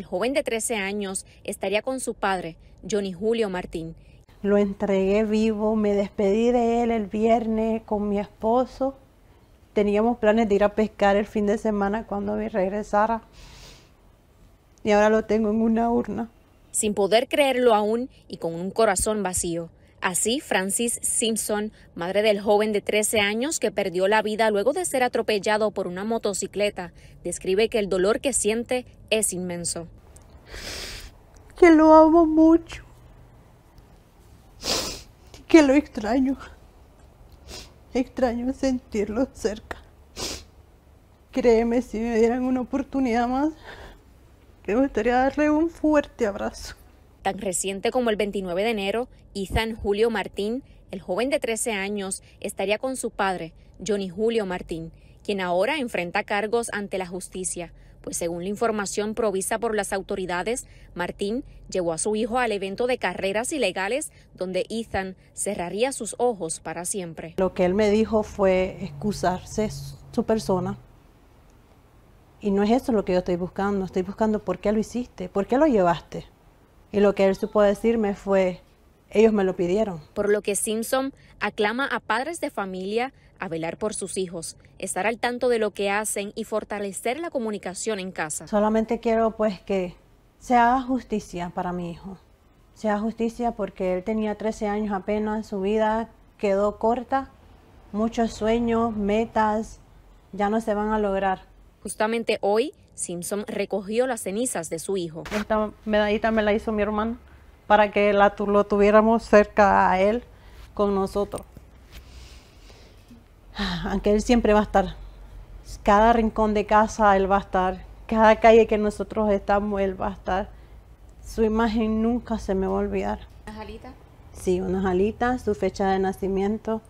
El joven de 13 años estaría con su padre, Johnny Julio Martín. Lo entregué vivo, me despedí de él el viernes con mi esposo. Teníamos planes de ir a pescar el fin de semana cuando me regresara. Y ahora lo tengo en una urna. Sin poder creerlo aún y con un corazón vacío, Así, Francis Simpson, madre del joven de 13 años que perdió la vida luego de ser atropellado por una motocicleta, describe que el dolor que siente es inmenso. Que lo amo mucho. Que lo extraño. Extraño sentirlo cerca. Créeme, si me dieran una oportunidad más, que me gustaría darle un fuerte abrazo. Tan reciente como el 29 de enero, Ethan Julio Martín, el joven de 13 años, estaría con su padre, Johnny Julio Martín, quien ahora enfrenta cargos ante la justicia, pues según la información provisa por las autoridades, Martín llevó a su hijo al evento de carreras ilegales donde Ethan cerraría sus ojos para siempre. Lo que él me dijo fue excusarse su persona. Y no es eso lo que yo estoy buscando, estoy buscando por qué lo hiciste, por qué lo llevaste. Y lo que él supo decirme fue, ellos me lo pidieron. Por lo que Simpson aclama a padres de familia a velar por sus hijos, estar al tanto de lo que hacen y fortalecer la comunicación en casa. Solamente quiero pues que se haga justicia para mi hijo. Se justicia porque él tenía 13 años apenas, su vida quedó corta, muchos sueños, metas ya no se van a lograr. Justamente hoy Simpson recogió las cenizas de su hijo. Esta medallita me la hizo mi hermano para que la, lo tuviéramos cerca a él con nosotros. Aunque él siempre va a estar, cada rincón de casa él va a estar, cada calle que nosotros estamos él va a estar. Su imagen nunca se me va a olvidar. ¿Una alitas? Sí, unas alitas, su fecha de nacimiento.